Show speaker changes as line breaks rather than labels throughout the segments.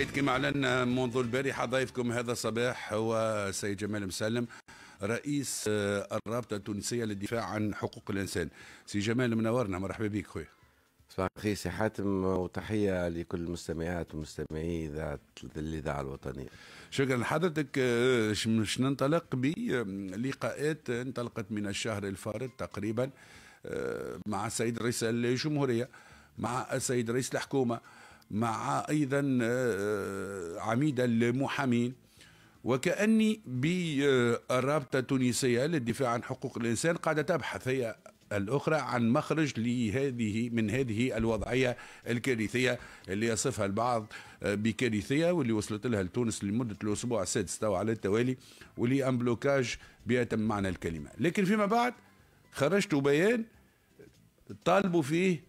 سيد كما أعلن منذ البارحة ضيفكم هذا الصباح هو سيد جمال مسلم رئيس الرابطة التونسية للدفاع عن حقوق الإنسان سي جمال
منورنا مرحبا بك خويا صباح الخير سي حاتم وتحية لكل المستمعات ومستمعي إذاعة الإذاعة الوطنية شكرا لحضرتك مش ننطلق
بلقاءات انطلقت من الشهر الفارط تقريبا مع السيد رئيس الجمهورية مع السيد رئيس الحكومة مع أيضا آه، آه، عميدا لمحامين وكأني بالرابطه التونسيه للدفاع عن حقوق الإنسان قاعدة تبحث هي الأخرى عن مخرج لهذه من هذه الوضعية الكارثية اللي يصفها البعض آه، بكارثية واللي وصلت لها لتونس لمدة الأسبوع السادس تو على التوالي واللي أن بلوكاج بأتم معنى الكلمة لكن فيما بعد خرجت بيان طالبوا فيه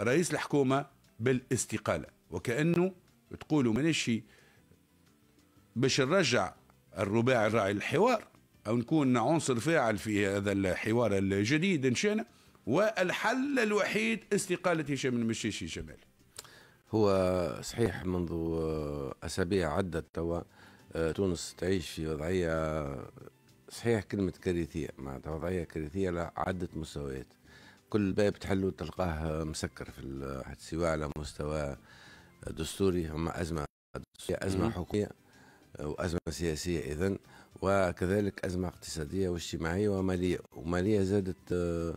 رئيس الحكومة بالاستقالة وكأنه تقولوا مانيش باش نرجع الرباعي الراعي الحوار أو نكون عنصر فاعل في هذا الحوار الجديد إن شئنا والحل الوحيد استقالة هشام المشيشي جمال
هو صحيح منذ أسابيع عدت توا آه، تونس تعيش في وضعية صحيح كلمة كارثية معناتها وضعية كارثية على عدة مستويات كل باب تحلو تلقاه مسكر في سواء على مستوى دستوري هم أزمة دستورية أزمة حكومية وأزمة سياسية إذا وكذلك أزمة اقتصادية واجتماعية ومالية ومالية زادت آه،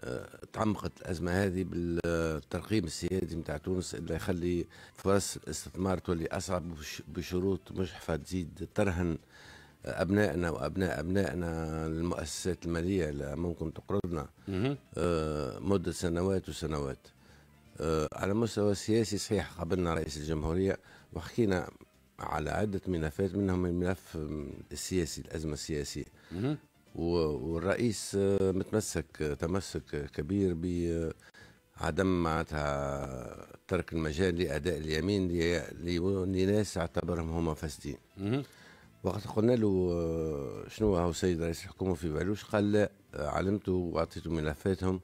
آه، تعمقت الأزمة هذه بالترقيم السيادي نتاع تونس اللي يخلي فرص الاستثمار تولي أصعب بشروط مجحفة تزيد ترهن آه، ابنائنا وابناء ابنائنا المؤسسات الماليه اللي ممكن تقرضنا مده سنوات وسنوات آه، على مستوى السياسي صحيح قابلنا رئيس الجمهورية وحكينا على عدة ملفات منهم الملف آه، السياسي الأزمة السياسية والرئيس آه، متمسك تمسك كبير ب عدم معناتها ترك المجال لاداء اليمين لناس اعتبرهم هما فاسدين. وقت قلنا له شنو هو السيد رئيس الحكومه في بلوش قال لا علمته واعطيته ملفاتهم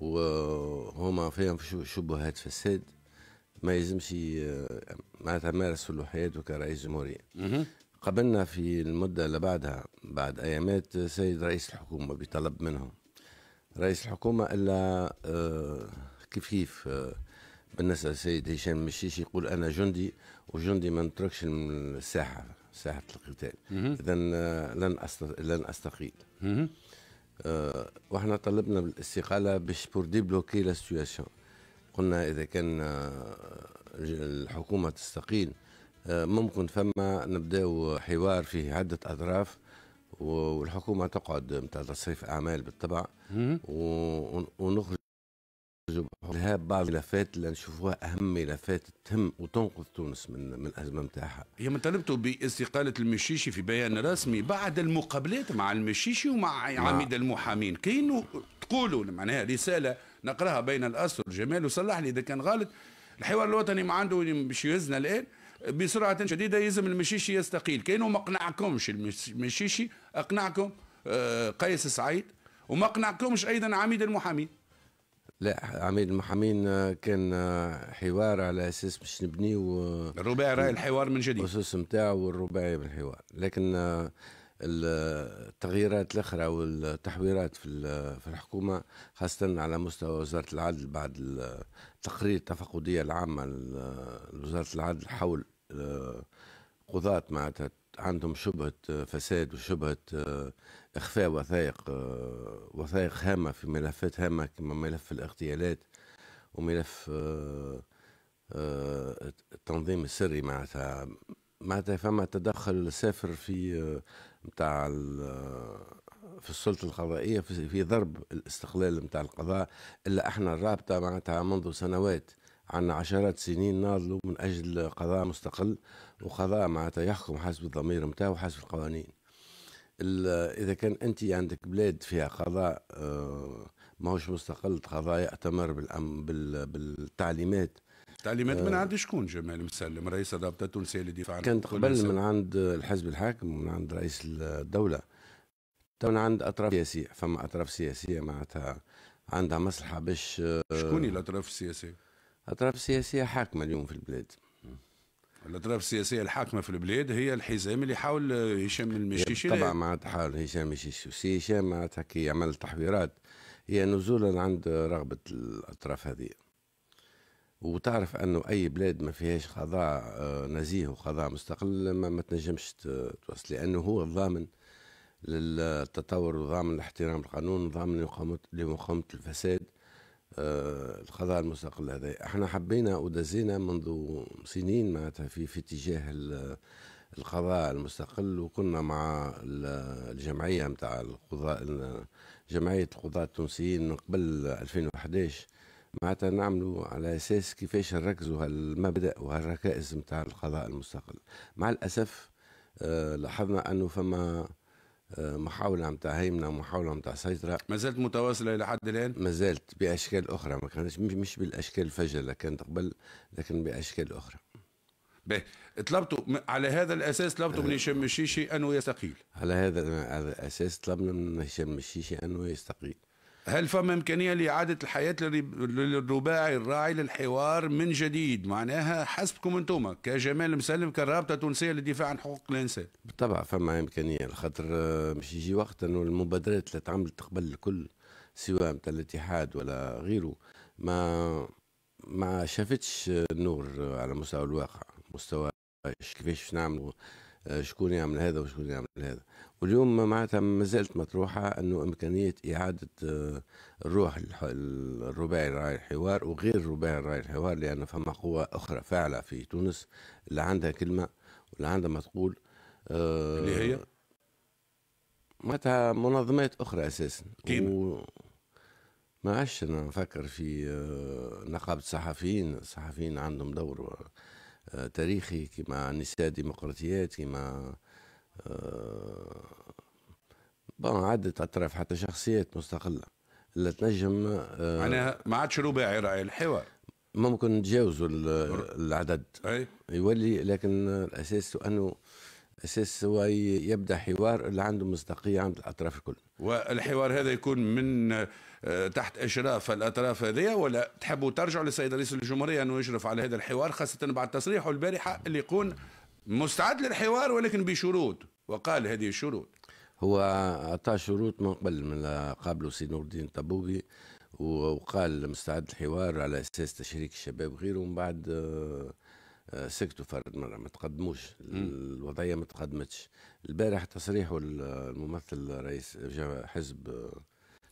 وهما فيهم شبهات فساد ما يلزمش معناتها مارسوا حياته كرئيس جمهورية قابلنا في المدة اللي بعدها بعد أيامات سيد رئيس الحكومة بطلب منهم رئيس الحكومة إلا آه، كيف كيف آه، بالنسبة للسيد هشام مشيش يقول أنا جندي وجندي ما نتركش الساحة ساحة القتال إذا آه، لن أستقيل آه، واحنا طلبنا بالاستقاله باش بور ديبلوكي لا سيتياسيون قلنا اذا كان آه، الحكومه تستقيل آه، ممكن فما نبداو حوار فيه عده اطراف والحكومه تقعد نتاع تصريف اعمال بالطبع ونخرج ذهاب بعض الملفات اللي نشوفوها اهم ملفات تهم وتنقذ تونس من من الازمه نتاعها.
يوم طالبتوا باستقاله المشيشي في بيان رسمي بعد المقابلات مع المشيشي ومع مع. نعم. عميد المحامين، كانه تقولوا معناها رساله نقراها بين الاسر جمال وصلح لي اذا كان غلط الحوار الوطني ما عنده باش يهزنا الان بسرعه شديده يلزم المشيشي يستقيل، كانه ما اقنعكمش المشيشي اقنعكم آه، قيس سعيد وما اقنعكمش ايضا عميد المحامين.
لا عميد المحامين آه، كان آه، حوار على اساس باش نبنيو آه، الرباعي راي الحوار من جديد الاسس نتاعو والرباعي بالحوار لكن التغييرات الاخرى والتحويرات في في الحكومه خاصه على مستوى وزاره العدل بعد التقرير التفقديه العامه لوزاره العدل حول قضاة معناتها عندهم شبهة فساد وشبهة آه، إخفاء وثائق آه، وثائق هامة في ملفات هامة كما ملف الاغتيالات وملف آه، التنظيم السري معناتها معناتها فما تدخل سافر في نتاع في السلطه القضائيه في ضرب الاستقلال نتاع القضاء الا احنا الرابطه معناتها منذ سنوات عن عشرات سنين ناضلوا من أجل قضاء مستقل وقضاء معناتها يحكم حسب الضمير نتاعو وحسب القوانين إذا كان أنت عندك بلاد فيها قضاء آه، ماهوش مستقل قضاء يأتمر بالأم بالتعليمات تعليمات آه، من عند شكون جمال مسلم
رئيس الرابطه التونسيه للدفاع عن كانت قبل من
عند الحزب الحاكم ومن عند رئيس الدوله من عند اطراف سياسيه فما اطراف سياسيه معناتها عندها مصلحه باش آه، شكون الاطراف السياسيه؟ الاطراف السياسيه حاكمه اليوم في البلاد
الاطراف السياسيه الحاكمه في البلاد هي الحزام اللي حاول هشام المشيشي طبعا مع
حاول هشام المشيشي سي هشام معناتها كي يعمل تحويرات هي نزولا عند رغبه الاطراف هذه وتعرف انه اي بلاد ما فيهاش قضاء آه، نزيه وقضاء مستقل ما, ما تنجمش توصل لانه هو الضامن للتطور وضامن احترام القانون وضامن لمقاومه الفساد آه، القضاء المستقل هذا احنا حبينا ودزينا منذ سنين معناتها في في اتجاه القضاء المستقل وكنا مع الجمعيه نتاع القضاء جمعيه القضاة التونسيين من قبل 2011 معناتها نعملوا على اساس كيفاش نركزوا هالمبدا وهالركائز نتاع القضاء المستقل مع الاسف آه، لاحظنا انه فما محاوله نتاع هيمنه محاوله نتاع سيطره ما زالت متواصله الى حد الان ما زالت باشكال اخرى ما كانتش مش بالاشكال الفجله كانت قبل لكن باشكال اخرى
به طلبتوا على هذا الاساس طلبتوا من هشام الشيشي انه يستقيل
على هذا الاساس طلبنا من هشام الشيشي انه يستقيل
هل فما إمكانية لإعادة الحياة للرباعي الراعي للحوار من جديد معناها حسبكم أنتم كجمال مسلم كرابطة تونسية للدفاع عن حقوق الإنسان
بالطبع فما إمكانية خاطر آه، باش يجي وقت أنه المبادرات اللي تعملت قبل الكل سواء متاع الاتحاد ولا غيره ما ما شافتش النور على مستوى الواقع مستوى كيفاش نعملوا آه، شكون يعمل هذا وشكون يعمل هذا واليوم معناتها ما زالت مطروحه انه امكانيه اعاده آه، الروح الرباعي الراعي الحوار وغير الرباعي الراعي الحوار لان فما قوى اخرى فاعله في تونس اللي عندها كلمه واللي عندها ما تقول آه، اللي هي معناتها منظمات اخرى اساسا و... ما عادش نفكر في نقابه الصحفيين الصحفيين عندهم دور آه، تاريخي كما نساء ديمقراطيات كما آه، بون عدة اطراف حتى شخصيات مستقله اللي تنجم آه، معناها
ما عادش رباعي راعي الحوار
ممكن نتجاوزوا العدد اي يولي لكن الاساس انه اساس هو يبدا حوار اللي عنده مصداقيه عند الاطراف الكل
والحوار هذا يكون من تحت اشراف الاطراف هذه ولا تحبوا ترجعوا للسيد رئيس الجمهوريه انه يشرف على هذا الحوار خاصه بعد تصريحه البارحه اللي يكون مستعد للحوار ولكن بشروط وقال هذه الشروط
هو اعطى شروط من قبل من قابلوا سي نور الدين طبوبي وقال مستعد للحوار على اساس تشريك الشباب وغيره ومن بعد آه، سكتوا فرد مره ما تقدموش الوضعيه ما تقدمتش البارح تصريحه الممثل رئيس حزب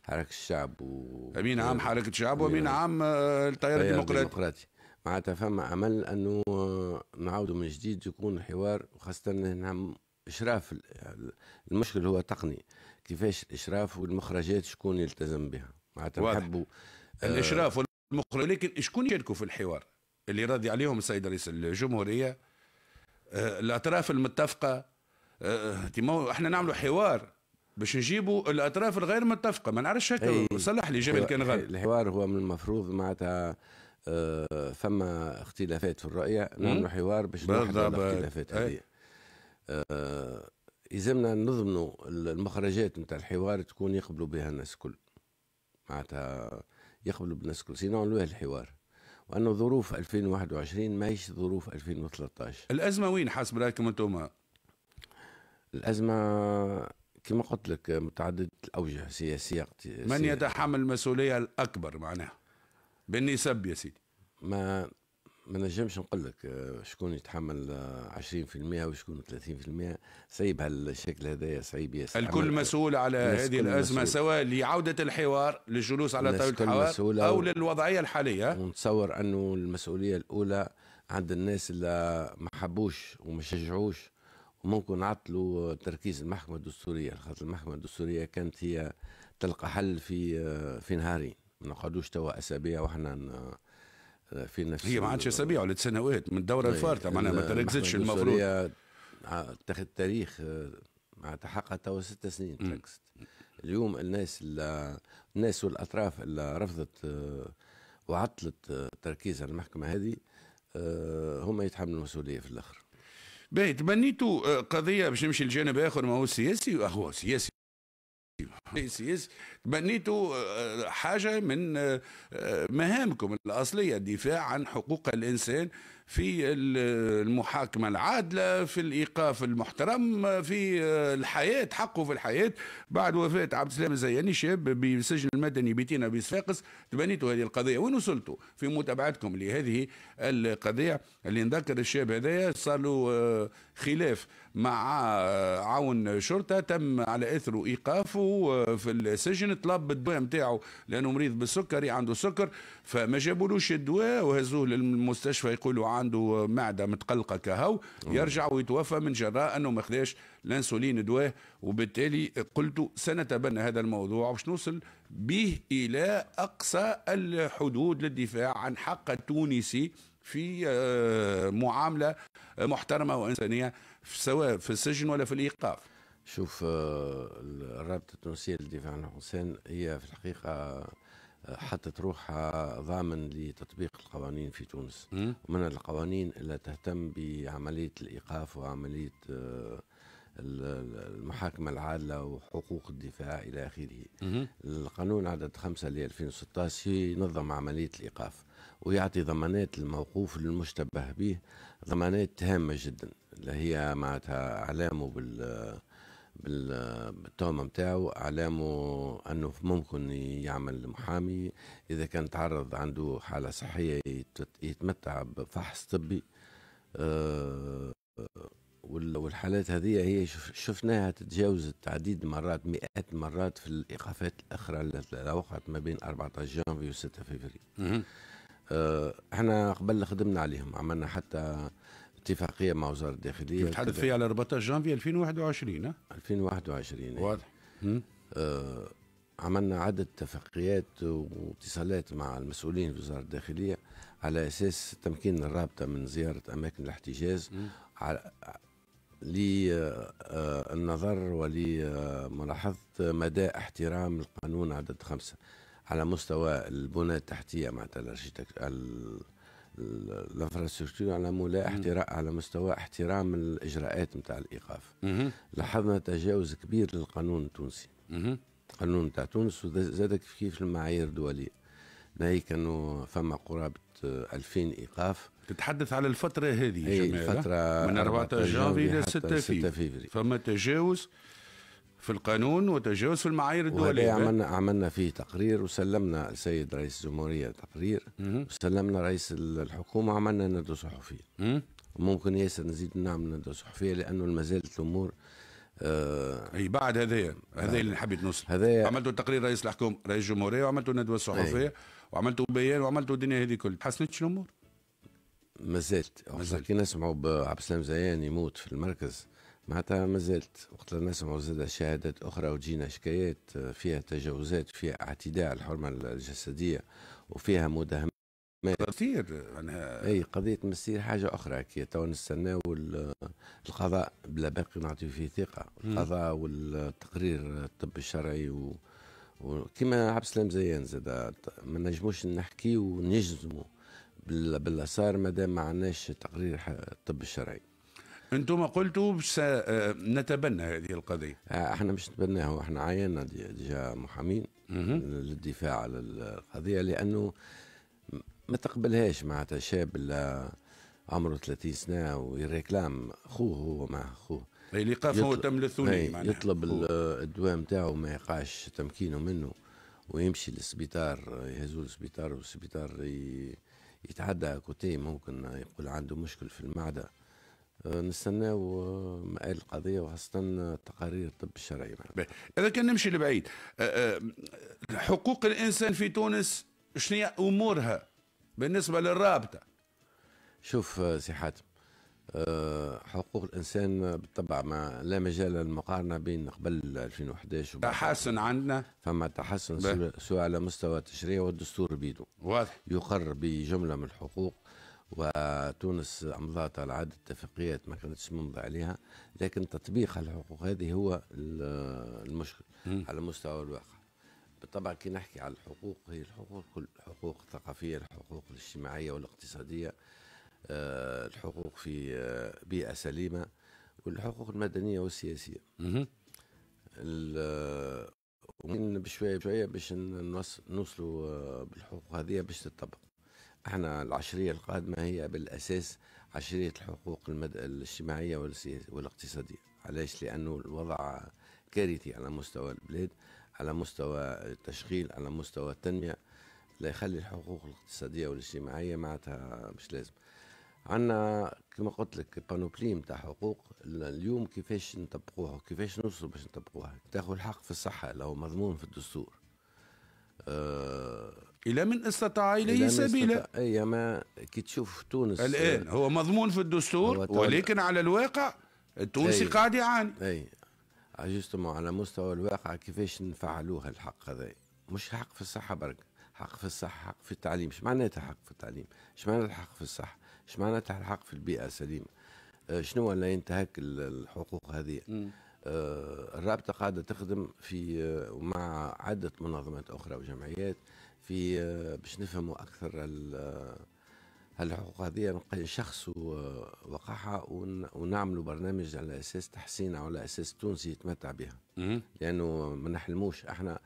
حركه الشعب و... امين عام حركه الشعب وامين يعني عام آه، التيار الديمقراطي الديمقراطي معناتها فما امل انه آه، نعاودوا من جديد يكون حوار وخاصه هنا اشراف المشكل هو تقني كيفاش الاشراف والمخرجات شكون يلتزم بها معناتها نحبوا آه، الاشراف
والمخرج لكن شكون يشاركوا في الحوار اللي راضي عليهم السيد رئيس الجمهوريه الاطراف المتفقه احنا نعملوا حوار باش نجيبوا الاطراف الغير متفقه ما نعرفش هكا صلح لي جبل كان غلط الحوار
هو من المفروض معناتها آه اختلافات في الرؤية نعملوا حوار باش نحل الاختلافات إيه. هذه آه يلزمنا نضمنوا المخرجات نتاع الحوار تكون يقبلوا بها الناس الكل معناتها يقبلوا بالناس الكل سينون نعملوا الحوار وأنه ظروف 2021 ماهيش ظروف 2013
الأزمة وين حسب رأيكم أنتم؟
الأزمة كما قلت لك متعدد الاوجه سياسيه سياسي. من يتحمل
المسؤوليه الاكبر معناها
بالنسب يا سيدي ما ما نجمش نقول لك آه، شكون يتحمل 20% وشكون 30% صعيب هالشكل هذايا صعيب ياسر الكل مسؤول على هذه الازمه
سواء لعوده الحوار للجلوس على طاوله الحوار او للوضعيه
الحاليه ونتصور انه المسؤوليه الاولى عند الناس اللي ما حبوش وما شجعوش وممكن عطلوا تركيز المحكمة الدستورية خاطر المحكمة الدستورية كانت هي تلقى حل في في نهارين ما نقعدوش توا أسابيع وإحنا في نفس هي ما عادش
أسابيع ولا سنوات
من الدورة طيب، الفارطة معناها ما تركزتش المفروض تاخذ تاريخ مع تحقق توا ست سنين تركزت اليوم الناس الناس والاطراف اللي رفضت وعطلت تركيز المحكمه هذه آه، هم يتحملوا المسؤوليه في الاخر باهي
تبنيتوا آه، قضيه باش نمشي لجانب اخر ما هو سياسي آه، هو سياسي سياسي تبنيتوا آه، حاجه من مهامكم الاصليه الدفاع عن حقوق الانسان في المحاكمة العادلة في الإيقاف المحترم في الحياة حقه في الحياة بعد وفاة عبد السلام الزياني شاب بالسجن المدني بتينا بصفاقس تبنيتوا هذه القضية وين وصلتوا في متابعتكم لهذه القضية اللي نذكر الشاب هذايا صار له آه، خلاف مع آه، عون شرطة تم على أثره إيقافه آه، في السجن طلب بالدواء نتاعو لأنه مريض بالسكري عنده سكر فما جابولوش الدواء وهزوه للمستشفى يقولوا عنده معده متقلقه كهو يرجع ويتوفى من جراء انه ما خداش الانسولين دواه وبالتالي قلت سنتبنى هذا الموضوع باش نوصل به الى اقصى الحدود للدفاع عن حق التونسي في آه، معامله
محترمه وانسانيه سواء في السجن ولا في الايقاف. شوف آه، الرابطه التونسيه للدفاع عن الحسين هي في الحقيقه حتى روحها ضامن لتطبيق القوانين في تونس ومن القوانين اللي تهتم بعملية الإيقاف وعملية آه، المحاكمة العادلة وحقوق الدفاع إلى آخره القانون عدد 5 ل 2016 ينظم عملية الإيقاف ويعطي ضمانات الموقوف للمشتبه به ضمانات هامة جدا اللي هي معناتها إعلامه بال بالتهمه نتاعو أعلامو انه ممكن يعمل محامي اذا كان تعرض عنده حاله صحيه يتمتع بفحص طبي آه، والحالات هذه هي شفناها تتجاوزت عديد مرات مئات مرات في الايقافات الاخرى اللي وقعت ما بين 14 جانفي و 6 فبراير آه، احنا قبل خدمنا عليهم عملنا حتى اتفاقيه مع وزاره الداخليه تحدث فيها
على 14 جانفي 2021
2021 يعني. واضح آه، عملنا عدد اتفاقيات واتصالات مع المسؤولين في وزاره الداخليه على اساس تمكين الرابطه من زياره اماكن الاحتجاز على للنظر آه، ولملاحظة مدى احترام القانون عدد خمسة على مستوى البنى التحتية مع الأرشيتك الانفراستركتور على مولا احترام على مستوى احترام الاجراءات نتاع الايقاف لاحظنا تجاوز كبير للقانون التونسي القانون نتاع تونس وزاد كيف كيف المعايير الدوليه ناهيك كانوا فما قرابه 2000 ايقاف تتحدث على الفتره هذه الفتره من 14 جانفي الى 6 فيفري فما تجاوز في
القانون وتجاوز في المعايير الدوليه عملنا
عملنا فيه تقرير وسلمنا السيد رئيس الجمهوريه تقرير وسلمنا رئيس الحكومه عملنا ندوه صحفيه ممكن ياسر نزيد نعمل ندوه صحفيه لانه المزال الامور آه اي بعد هذايا هذايا اللي حبيت نوصل هذايا
عملتوا تقرير رئيس الحكومه رئيس الجمهوريه وعملتوا ندوه صحفيه وعملتوا بيان وعملتوا الدنيا هذه كل تحسنتش الامور
مازالت كي نسمعوا بعبد السلام زيان يموت في المركز معناتها ما زالت وقت نسمعوا زاد شهادات اخرى وتجينا شكايات فيها تجاوزات فيها اعتداء على الحرمه الجسديه وفيها مداهمات مسير معناها اي قضيه مسير حاجه اخرى كي تو نستناو القضاء بلا باقي نعطيو فيه ثقه القضاء والتقرير الطب الشرعي و... وكما عبد السلام زيان زاد ما نجموش نحكي ونجزموا باللي صار مادام ما عندناش تقرير الطب الشرعي انتم قلتوا
سنتبنى آه، آه، هذه القضيه
آه، احنا مش نتبناها احنا عينا ديجا محامين للدفاع على القضيه لانه ما تقبلهاش معناتها شاب عمره 30 سنه ويريكلام خوه هو مع خوه اللي هو تم للثنائي يطلب الدواء نتاعو ما يقعش تمكينه منه ويمشي للسبيطار يهزوه للسبيطار والسبيطار يتعدى كوتي ممكن يقول عنده مشكل في المعده آه، نستناو آه، مآل القضية وخاصة تقارير الطب الشرعي
إذا كان نمشي لبعيد آه، حقوق الإنسان في تونس شنو أمورها بالنسبة للرابطة
شوف سي حاتم حقوق الانسان بالطبع ما لا مجال للمقارنه بين قبل 2011
تحسن عندنا
فما تحسن سواء على مستوى التشريع والدستور بيدو واضح يقر بجمله من الحقوق وتونس امضات على عدة اتفاقيات ما كانتش ممضى عليها لكن تطبيق الحقوق هذه هو المشكل على مستوى الواقع بالطبع كي نحكي على الحقوق هي الحقوق كل الحقوق الثقافيه الحقوق الاجتماعيه والاقتصاديه آه، الحقوق في آه، بيئه سليمه والحقوق المدنيه والسياسيه آه، ومن بشويه بشويه باش نوصلوا بالحقوق هذه باش تطبق احنا العشريه القادمه هي بالاساس عشريه الحقوق المد... الاجتماعيه والاقتصاديه علاش لانه الوضع كارثي على مستوى البلاد على مستوى التشغيل على مستوى التنميه لا يخلي الحقوق الاقتصاديه والاجتماعيه معناتها مش لازم عندنا كما قلت لك بانوبلي نتاع حقوق اليوم كيفاش نطبقوها وكيفاش نوصلوا باش نطبقوها تاخذ الحق في الصحه لو مضمون في الدستور آه، الى من استطاع اليه سبيلا اي ما كي تشوف تونس الان هو مضمون في الدستور ولكن على الواقع التونسي قاعد يعاني اي جوستومون على مستوى الواقع كيفاش نفعلوها الحق هذا مش حق في الصحه برك حق في الصحه حق في التعليم اش معناتها حق في التعليم اش معناتها حق في الصحه اش معناتها الحق في البيئه السليمه آه، شنو اللي ينتهك الحقوق هذه آه، الرابطه قاعده تخدم في آه، ومع عده منظمات اخرى وجمعيات في آه، باش نفهموا اكثر الحقوق هذه نشخصوا وقعها ونعملوا برنامج على اساس تحسين على اساس تونسي يتمتع بها لانه ما نحلموش احنا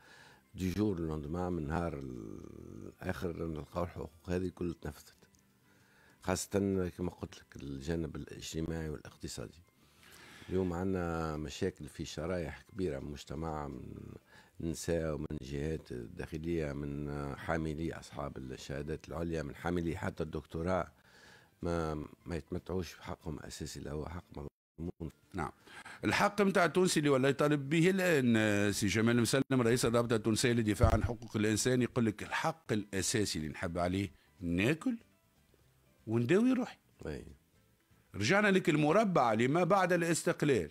دي جور لوندما من نهار الاخر نلقاو الحقوق هذه كل تنفذت خاصه كما قلت لك الجانب الاجتماعي والاقتصادي اليوم عندنا مشاكل في شرايح كبيرة من المجتمع من نساء ومن جهات داخلية من حاملي أصحاب الشهادات العليا من حاملي حتى الدكتوراه ما ما يتمتعوش بحقهم الأساسي اللي هو حق مضمون نعم
الحق نتاع التونسي اللي ولا يطالب به الان سي جمال مسلم رئيس الرابطه التونسيه للدفاع عن حقوق الانسان يقول لك الحق الاساسي اللي نحب عليه ناكل ونداوي روحي. أي. رجعنا لك المربع لما بعد الاستقلال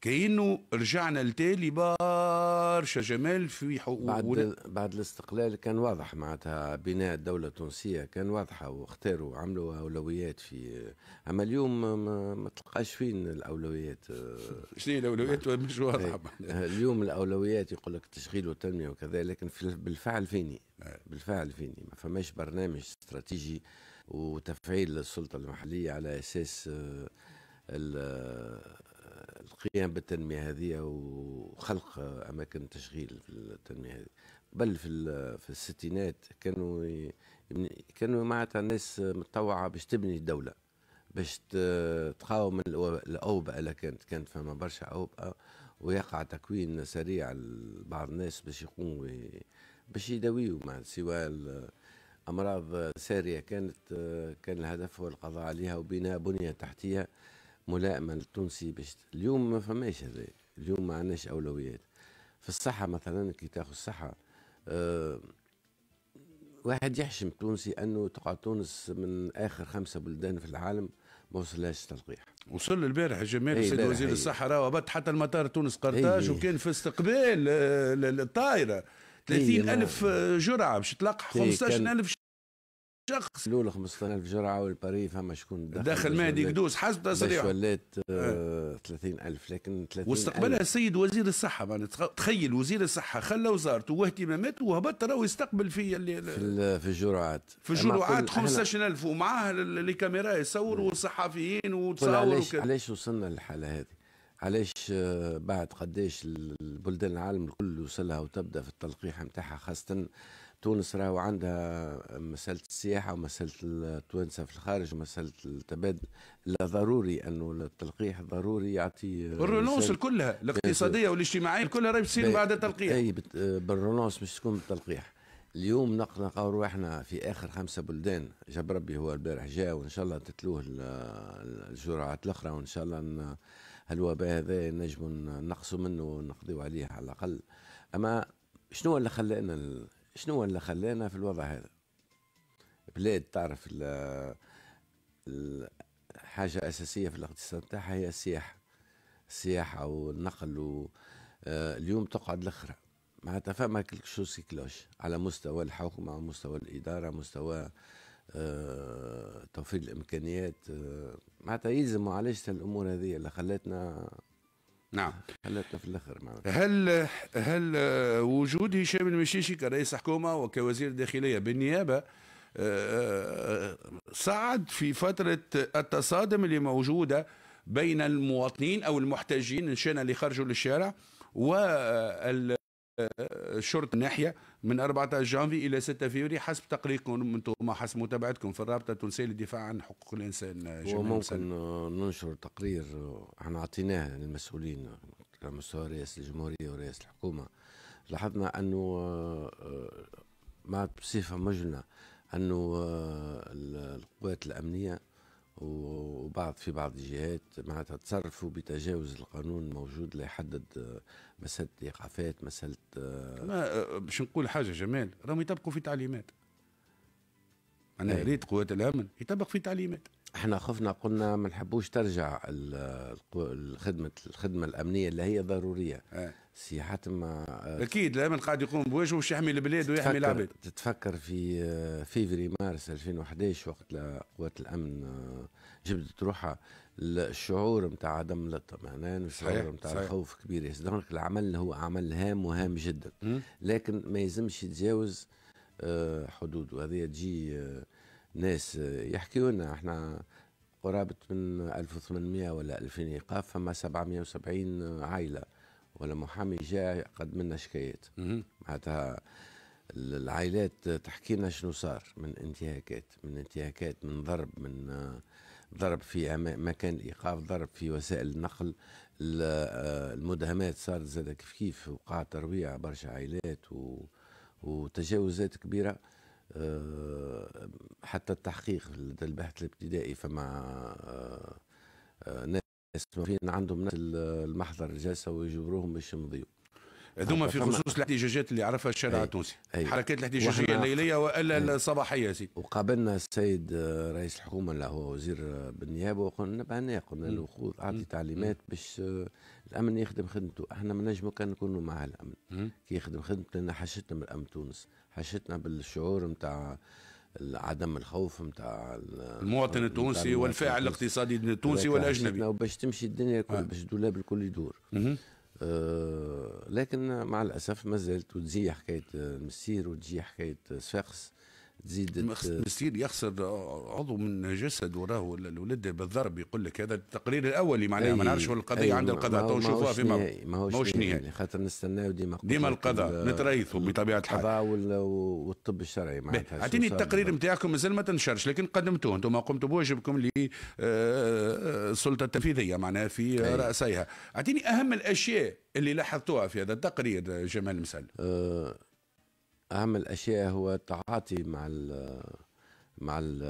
كأنه رجعنا لتالي برشا جمال في حقوق بعد ولا...
بعد الاستقلال كان واضح معناتها بناء الدولة التونسية كان واضحة واختاروا عملوا أولويات في أما اليوم ما, ما تلقاش فين الأولويات شنو الأولويات مش واضحة اليوم الأولويات يقول لك تشغيل وتنمية وكذا لكن في بالفعل فيني آه. بالفعل فيني ما فماش برنامج استراتيجي وتفعيل السلطة المحلية على أساس آه، آه، القيام بالتنمية هذه وخلق أماكن تشغيل في التنمية هذه بل في في الستينات كانوا كانوا معناتها الناس متطوعة باش تبني الدولة باش تقاوم الأوبئة اللي كانت كانت فما برشا أوبئة آه، ويقع تكوين سريع لبعض الناس باش يقوموا باش يداويوا مع سواء امراض ساريه كانت كان الهدف هو القضاء عليها وبناء بنيه تحتيه ملائمه للتونسي باش اليوم ما فماش هذا اليوم ما عندناش اولويات في الصحه مثلا كي تاخذ الصحه أه واحد يحشم تونسي انه تقع تونس من اخر خمسه بلدان في العالم ما وصلهاش تلقيح وصل البارح الجمال إيه، السيد وزير إيه. الصحه
راهو حتى المطار تونس قرطاج إيه. وكان في استقبال آه، الطائره 30 ألف جرعة باش تلقح 15 ألف
شخص الاولى 15000 جرعه والباري فما شكون دخل دخل مهدي قدوس حسب تصريح ولات 30000 آه، آه. لكن 30 واستقبلها
السيد وزير الصحه معنا تخيل وزير الصحه خلى وزارته واهتماماته وهبط راهو يستقبل في اللي
في, في الجرعات في الجرعات 15000
ومعاه الكاميرا كاميرا يصوروا والصحفيين وتصوروا وكذا علاش
وصلنا للحاله هذه علاش آه، بعد قداش البلدان العالم الكل وصلها وتبدا في التلقيح نتاعها خاصه تونس راهو عندها مسألة السياحة ومسألة التوانسة في الخارج ومسألة التبادل لا ضروري أنه التلقيح ضروري يعطي الرولونس كلها الاقتصادية
والاجتماعية كلها راهي تصير بعد
التلقيح أي بالرونوس مش تكون بالتلقيح اليوم نقنقوا احنا في اخر خمسه بلدان جاب ربي هو البارح جاء وان شاء الله تتلوه الجرعات الاخرى وان شاء الله هالوباء هذا نجم نقصوا منه ونقضيوا عليه على الاقل اما شنو اللي خلانا شنو اللي خلانا في الوضع هذا بلاد تعرف الحاجة أساسية في الاقتصاد تاعها هي السياحة السياحة والنقل و آه، اليوم تقعد الأخرى معناتها فما كل شو سيكلوش على مستوى الحكومة على مستوى الإدارة مستوى آه، توفير الإمكانيات آه، معناتها يلزم معالجة الأمور هذه اللي خلتنا نعم حلتنا في الاخر هل هل وجود هشام المشيشي كرئيس حكومه وكوزير داخليه
بالنيابه صعد آه، آه، في فتره التصادم اللي موجوده بين المواطنين او المحتجين ان شاء اللي خرجوا للشارع و الشرطه ناحيه من 14 جانفي الى 6 فيوري حسب تقريركم انتم حسب متابعتكم في الرابطه التونسيه للدفاع عن حقوق الانسان وممكن
ننشر تقرير احنا اعطيناه للمسؤولين على مستوى رئاسه الجمهوريه ورئاسه الحكومه لاحظنا انه آه، ما بصفه مجنه انه آه، القوات الامنيه وبعض في بعض الجهات معناتها تصرفوا بتجاوز القانون الموجود اللي يحدد مساله الايقافات مساله ما باش نقول حاجه جمال راهم يطبقوا في تعليمات انا إيه. ريت قوات الامن يطبق في تعليمات احنا خفنا قلنا ما نحبوش ترجع الخدمه الخدمه الامنيه اللي هي ضروريه إيه. سي حاتم آه، اكيد
الامن قاعد يقوم بواجبه باش يحمي البلاد ويحمي العباد
تتفكر في آه، فيفري مارس 2011 وقت قوات الامن آه، جبدت روحها الشعور نتاع عدم الاطمئنان معناها الشعور نتاع الخوف كبير يصدمك العمل هو عمل هام وهام جدا لكن ما يلزمش يتجاوز حدوده هذه تجي ناس يحكيوا لنا احنا قرابة من 1800 ولا 2000 إيقاف فما 770 عائلة ولا محامي جاء قدم لنا شكايات معناتها العائلات تحكي لنا شنو صار من انتهاكات من انتهاكات من ضرب من ضرب في مكان الايقاف ضرب في وسائل النقل آه، المداهمات صارت زاد كيف كيف وقع ترويع برشا عائلات و... وتجاوزات كبيره آه، حتى التحقيق البحث الابتدائي فما ناس آه، السوريين عندهم نفس المحضر الجلسه ويجبروهم باش يمضيوا هذوما في خصوص
الاحتجاجات اللي عرفها الشارع التونسي حركات الاحتجاجيه الليليه والا الصباحيه سي
وقابلنا السيد آه، رئيس الحكومه اللي هو وزير آه، بالنيابه وقلنا بعناه قلنا له خذ اعطي تعليمات باش آه، الامن يخدم خدمته احنا ما نجمو كان نكونوا مع الامن كي يخدم خدمته لان حشتنا من الامن تونس حشتنا بالشعور نتاع عدم الخوف نتاع المواطن التونسي والفاعل الاقتصادي التونسي والاجنبي باش تمشي الدنيا كل آه. باش الدولاب الكل يدور آه، لكن مع الاسف ما زالت وتجي حكايه المسير وتجي حكايه صفاقس تزيد مسكين يخسر عضو من جسد وراه الولد بالضرب
يقول لك هذا التقرير الاولي معناها ما نعرفش القضيه أيه عند القضاء تو نشوفوها في ما هوش نهائي
خاطر نستناو ديما ديما القضاء نتريثوا بطبيعه الحال القضاء والطب الشرعي معناتها اعطيني التقرير
نتاعكم مازال ما تنشرش لكن قدمتوه انتم قمتوا بواجبكم للسلطه آه، آه، التنفيذيه معناها في رأسيها اعطيني اهم الاشياء اللي لاحظتوها في هذا التقرير جمال مسل
أه اهم الاشياء هو التعاطي مع ال مع ال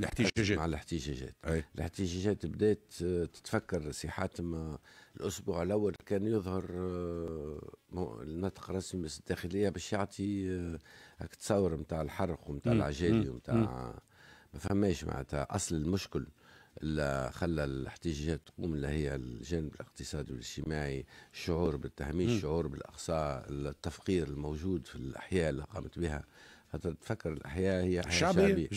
الاحتجاجات مع الاحتجاجات أي. الاحتجاجات بدات تتفكر سي حاتم الاسبوع الاول كان يظهر الناطق آه، الرسمي الداخليه باش يعطي آه، تصور نتاع الحرق ونتاع العجالي ونتاع ما فماش معناتها اصل المشكل اللي خلى الاحتجاجات تقوم اللي هي الجانب الاقتصادي والاجتماعي الشعور بالتهميش الشعور بالاقصاء التفقير الموجود في الاحياء اللي قامت بها خاطر تفكر الاحياء هي احياء شعبيه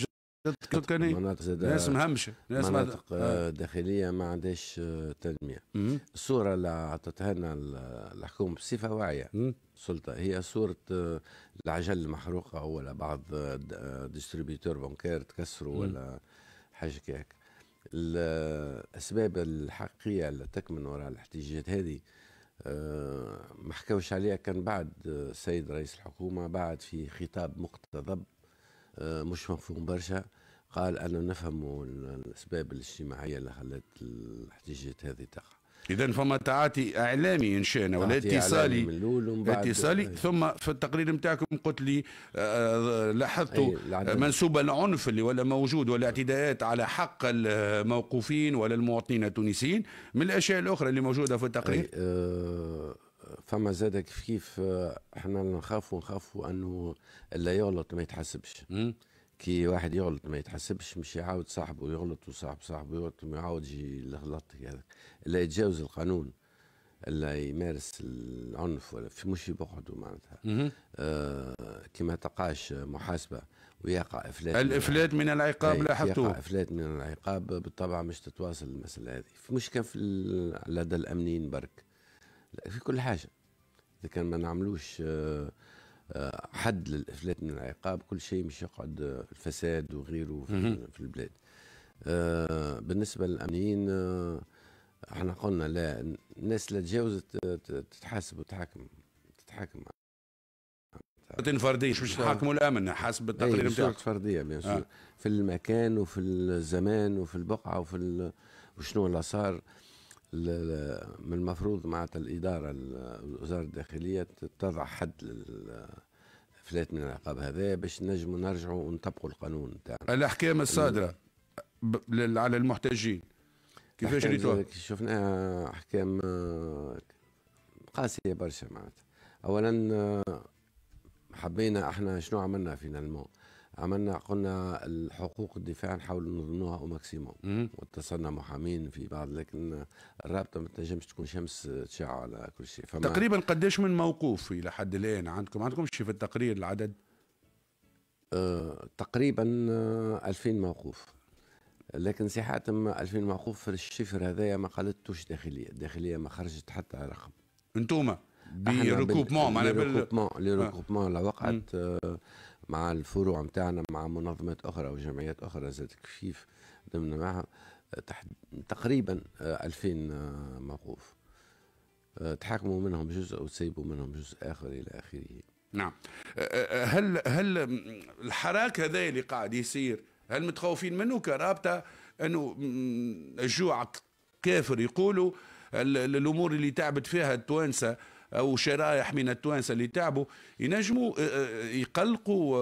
سكني ناس مهمشه ناس مناطق آه،, آه. داخليه ما عندهاش آه، تنميه الصوره اللي اعطتها لنا الحكومه بصفه واعيه السلطه هي صوره آه، العجل المحروقه ولا بعض ديستريبيتور بنكير تكسروا ولا حاجه كيك الاسباب الحقيقيه اللي تكمن وراء الاحتجاجات هذه آه، ما حكاوش عليها كان بعد السيد آه، رئيس الحكومه بعد في خطاب مقتضب آه، مش مفهوم برشا قال انا نفهم الاسباب الاجتماعيه اللي خلت الاحتجاجات هذه تقع
اذا فما تعاطي اعلامي ان شاء ولا اتصالي اتصالي ثم في التقرير نتاعكم قلت لي آه، آه، لاحظت منسوب العنف اللي ولا موجود ولا اعتداءات على حق الموقوفين ولا المواطنين التونسيين من الاشياء الاخرى اللي موجوده في التقرير
أه فما زاد كيف كيف آه، احنا نخافوا نخافوا انه اللي يغلط ما يتحاسبش كي واحد يغلط ما يتحسبش مش يعاود صاحبه يغلط وصاحب صاحبه يغلط ما يعاودش الغلط هذاك الا يتجاوز القانون الا يمارس العنف ولا في مش بقعده معناتها آه كما تقاش محاسبه ويقع افلات الافلات من, العقاب إيه، لاحظتوه يقع افلات من العقاب بالطبع مش تتواصل المساله هذه مش كان في لدى الامنين برك في كل حاجه اذا كان ما نعملوش آه آه، حد للافلات من العقاب كل شيء مش يقعد آه، الفساد وغيره في, في البلاد آه، بالنسبه للامنيين احنا قلنا لا الناس اللي تجاوزت تتحاسب وتحاكم تتحاكم
فرديه مش تحاكموا الامن حسب إيه، التقرير نتاعك
فرديه بيان سور في المكان وفي الزمان وفي البقعه وفي وشنو اللي صار من المفروض معناتها الإدارة الوزارة الداخلية تضع حد للفلات من العقاب هذا باش نجموا نرجعوا ونطبقوا القانون تاعنا الاحكام الصادره
على المحتجين
كيفاش ريتوها؟ شفناها احكام آه، قاسيه برشا معناتها اولا آه، حبينا احنا شنو عملنا فينالمون عملنا قلنا الحقوق الدفاع نحاول نظنوها او ماكسيموم واتصلنا محامين في بعض لكن الرابطه ما تنجمش تكون شمس تشع على كل شيء فما تقريبا قديش من موقوف الى حد الان عندكم عندكم شيء في التقرير العدد؟ آه تقريبا 2000 موقوف لكن سي حاتم 2000 موقوف في الشفر هذايا ما قالتوش داخليه، الداخليه ما خرجت حتى رقم. انتوما بركوبمون معناها بالريكوبمون الريكوبمون آه. اللي وقعت آه، مع الفروع نتاعنا مع منظمات اخرى وجمعيات اخرى زاد كفيف ضمن معها آه، تقريبا 2000 موقوف تحاكموا منهم جزء وتسيبوا منهم جزء اخر الى اخره
نعم هل هل الحراك هذا اللي قاعد يصير هل متخوفين منه كرابطه انه الجوع كافر يقولوا الامور اللي تعبت فيها التوانسه او شرائح من التوانسه اللي تعبوا ينجموا آه، آه، يقلقوا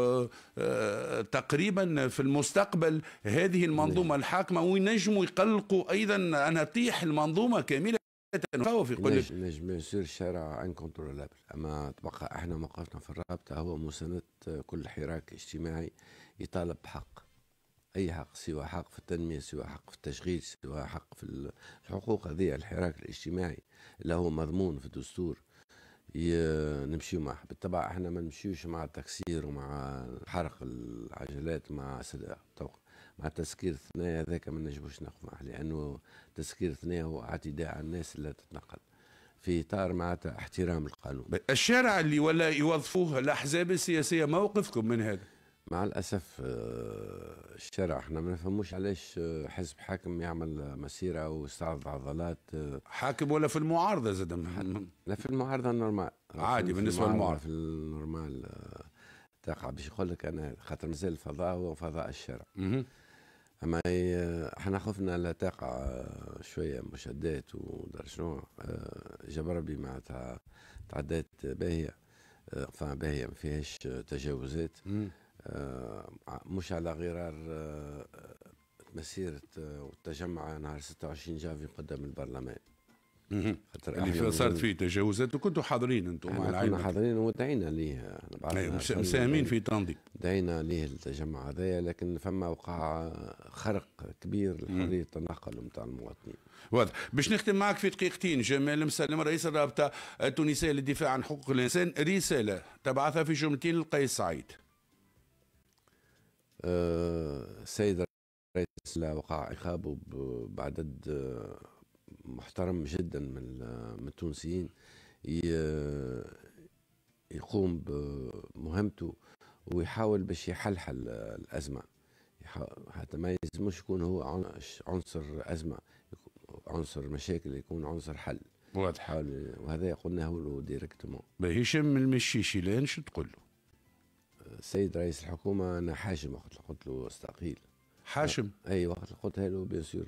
آه، تقريبا في المستقبل هذه المنظومه نعم. الحاكمه وينجموا يقلقوا ايضا تطيح المنظومه كامله تتخوف يقول لك
نجم يصير الشارع انكونترولابل اما تبقى احنا موقفنا في الرابطه هو مسانده كل حراك اجتماعي يطالب بحق اي حق سوى حق في التنميه سوى حق في التشغيل سوى حق في الحقوق هذه الحراك الاجتماعي اللي هو مضمون في الدستور نمشيو معه بالطبع احنا ما نمشيوش مع التكسير ومع حرق العجلات مع مع تسكير الثنايا هذاك ما نجموش نقف معه لانه تسكير الثنايا هو اعتداء على الناس اللي تتنقل في اطار معناتها احترام القانون. الشارع اللي ولا يوظفوه الاحزاب السياسيه موقفكم من هذا؟ مع الاسف آه، الشارع احنا ما نفهموش علاش آه، حزب حاكم يعمل مسيره ويستعرض عضلات آه، حاكم ولا في المعارضه زاد لا في المعارضه نورمال عادي بالنسبه للمعارضه في النورمال تقع باش يقول لك انا خاطر مازال الفضاء هو فضاء الشارع اما احنا خفنا لا تقع شويه مشادات ودار شنو جبربي معناتها تعدات باهيه فما باهيه ما فيهاش تجاوزات آه، مش على غرار آه، مسيرة آه، والتجمع نهار 26 جافي قدام البرلمان خاطر اللي صارت فيه تجاوزات وكنتوا حاضرين انتم مع العائله. كنا حاضرين ودعينا ليه أيوة، مساهمين في تنظيم دعينا ليه التجمع هذايا لكن فما وقع خرق كبير لحريه التنقل نتاع المواطنين
واضح باش نختم معك في دقيقتين جمال مسلم رئيس الرابطه التونسيه للدفاع عن حقوق الانسان رساله تبعثها في جملتين لقيس سعيد
السيد آه، رئيس وقع عقابه بعدد آه، محترم جدا من من التونسيين يقوم بمهمته ويحاول باش يحلحل الازمه حتى ما يلزموش يكون هو عنصر ازمه عنصر مشاكل يكون عنصر حل واضح وهذا قلناه له ديريكتومون هشام المشيشي لان شو تقول له؟ السيد رئيس الحكومه انا حاشم وقت قلت له استقيل حاشم أه، اي وقت قلتها له بيان سور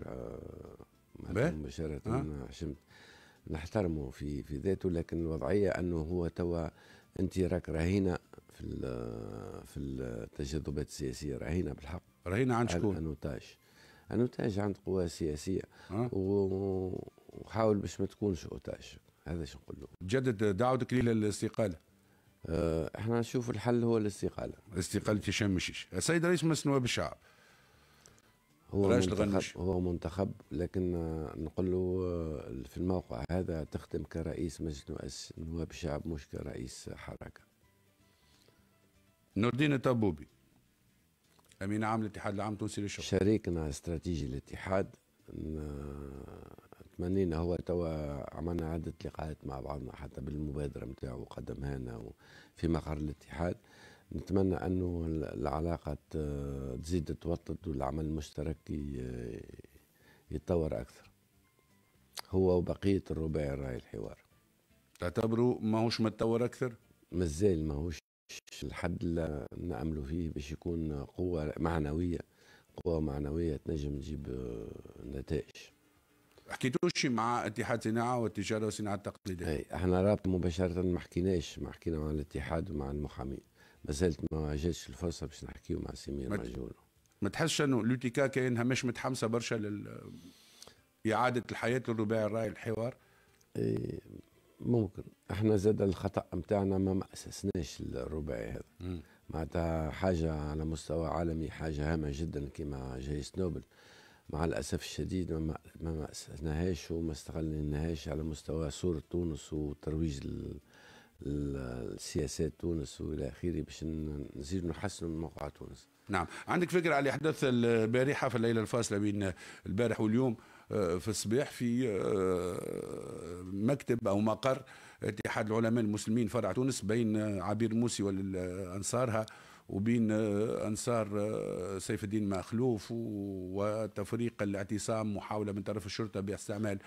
مباشره انا حشمت نحترمه في في ذاته لكن الوضعيه انه هو توا انت راك رهينه في في التجاذبات السياسيه رهينه بالحق رهينه عند شكون؟ انوتاج انوتاج عند قوى سياسيه أه؟ وحاول باش ما تكونش اوتاج هذا شو نقول له جدد دعوتك للاستقاله آه، احنا نشوف الحل هو الاستقاله استقاله هشام مشيش السيد رئيس مجلس نواب الشعب هو منتخب هو منتخب لكن نقول له آه، في الموقع هذا تخدم كرئيس مجلس نواب الشعب مش كرئيس حركه نور الدين الطبوبي امين عام الاتحاد العام التونسي للشغل شريكنا استراتيجي الاتحاد تمنينا هو توا عملنا عدة لقاءات مع بعضنا حتى بالمبادرة نتاعو قدمها لنا في مقر الاتحاد نتمنى أنه العلاقة تزيد توطد والعمل المشترك يتطور أكثر هو وبقية الرباعي الراي الحوار تعتبروا ماهوش متطور أكثر؟ مازال ماهوش الحد اللي نأملوا فيه باش يكون قوة معنوية قوة معنوية تنجم تجيب نتائج
حكيتوش مع اتحاد صناعه والتجاره والصناعه التقليديه اي
احنا رابط مباشره ما حكيناش ما حكينا مع الاتحاد ومع المحامين ما ما جاتش الفرصه باش نحكيو مع سمير مجهول
ما تحسش انه لوتيكا كانها مش متحمسه برشا لل اعاده الحياه للرباعي الراي الحوار
اي ممكن احنا زاد الخطا نتاعنا ما ما اسسناش الرباعي هذا معناتها حاجه على مستوى عالمي حاجه هامه جدا كما جايز نوبل مع الأسف الشديد ما ما مأسناهاش وما استغلناهاش على مستوى صورة تونس وترويج السياسات تونس والى اخره باش نزيد نحسن من موقع تونس.
نعم، عندك فكره على حدث البارحه في الليله الفاصله بين البارح واليوم آه، في الصباح في آه، مكتب او مقر اتحاد العلماء المسلمين فرع تونس بين عبير موسي والانصارها وبين آه، انصار آه، سيف الدين مخلوف وتفريق الاعتصام محاوله من طرف
الشرطه باستعمال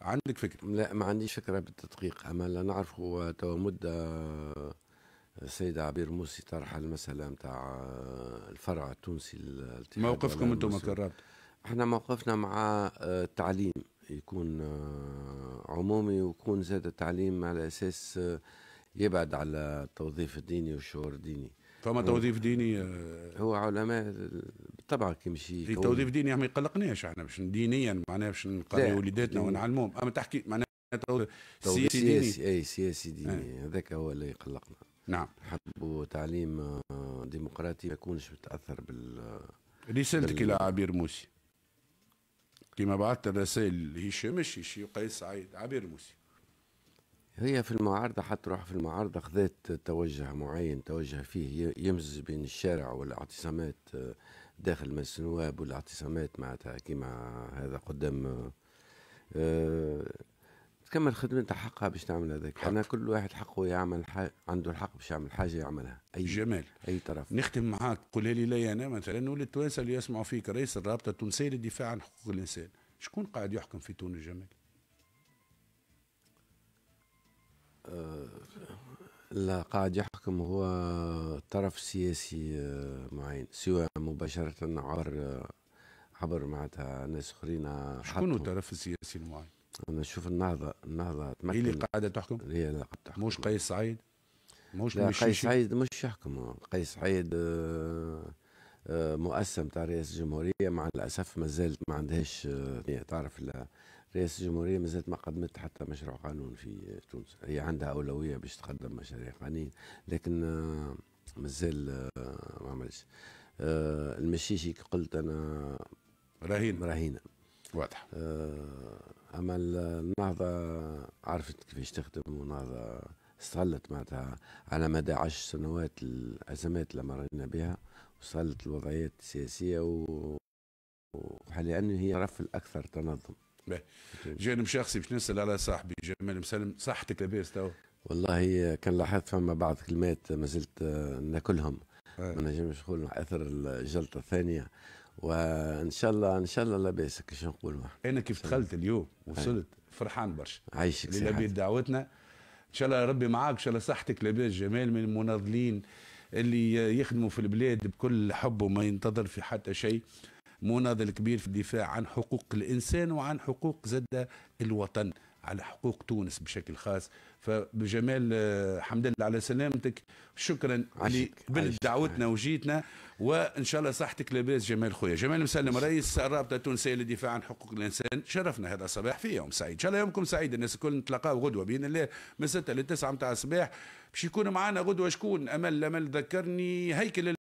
عندك فكره؟ لا ما عنديش فكره بالتدقيق اما لا نعرف هو تو مده آه، السيد عبير موسي طرح المساله نتاع الفرع التونسي موقفكم انتم كرات احنا موقفنا مع التعليم يكون عمومي ويكون زاد التعليم على اساس يبعد على التوظيف الديني والشعور الديني فما توظيف ديني آه، هو
علماء بالطبع كيمشي توظيف ديني ما يقلقناش احنا باش دينيا معناها باش نقري وليداتنا ونعلموهم اما تحكي معناها سياسي ديني سياسي اي سياسي ديني
آه. هذاك هو اللي يقلقنا نعم حبوا تعليم آه، ديمقراطي ما يكونش متاثر بال رسالتك الى عبير موسي كما بعثت
الرسائل هشام الشيشي وقيس سعيد عبير موسي
هي في المعارضة حتروح في المعارضة خذات توجه معين توجه فيه يمزج بين الشارع والاعتصامات آه، داخل مجلس النواب والاعتصامات معناتها كيما هذا قدام آه، آه، تكمل خدمة حقها باش تعمل هذاك حق. أنا كل واحد حقه يعمل حاجة عنده الحق باش يعمل حاجة يعملها أي جمال أي طرف نختم معاك قولها لي
لي أنا مثلا وللتوانسة اللي يسمعوا فيك رئيس الرابطة التونسية للدفاع عن حقوق الإنسان شكون قاعد
يحكم في تونس جمال؟ لا قاعد يحكم هو طرف سياسي آه، معين سواء مباشرة عبر آه، عبر معناتها ناس اخرين آه، شكون هو الطرف السياسي المعين؟ انا نشوف النهضة النهضة تمكن هي اللي قاعدة تحكم؟ هي اللي قاعدة تحكم مش قيس سعيد؟ مش لا قيس سعيد مش يحكم قيس سعيد مؤسسة نتاع رئاسة الجمهورية مع الأسف مازالت ما عندهاش يعني تعرف رئاسة الجمهورية مازالت ما قدمت حتى مشروع قانون في تونس هي عندها أولوية باش تقدم مشاريع قانونيه لكن آه، مازال آه، ما عملش آه، المشيشي كي قلت أنا رهينه رهينة واضح أما النهضة عرفت كيفاش تخدم ونهضه استغلت معناتها على مدى عشر سنوات الأزمات اللي مرينا بها وصلت الوضعيات السياسية و... وحاليا هي الطرف الأكثر تنظم
جانب شخصي باش نسال على صاحبي جمال مسلم صحتك لاباس تو
والله كان لاحظت فما بعض كلمات ما زلت ناكلهم آه. ما نجمش نقول اثر الجلطه الثانيه وان شاء الله ان شاء الله لاباس كيش نقول انا كيف دخلت اليوم آه. وصلت فرحان برشا عايشك لابيت دعوتنا ان شاء الله ربي معاك
ان شاء الله صحتك لاباس جمال من المناضلين اللي يخدموا في البلاد بكل حب وما ينتظر في حتى شيء مناضل كبير في الدفاع عن حقوق الإنسان وعن حقوق زد الوطن على حقوق تونس بشكل خاص فبجمال آه، حمد الله على سلامتك شكرا اللي قبل دعوتنا وجيتنا وان شاء الله صحتك لاباس جمال خويا جمال مسلم رئيس الرابطه التونسيه للدفاع عن حقوق الانسان شرفنا هذا الصباح في يوم سعيد ان شاء الله يومكم سعيد الناس الكل نتلاقاو غدوه باذن الله من 6 ل 9 نتاع الصباح باش يكون معنا غدوه شكون امل امل ذكرني هيكل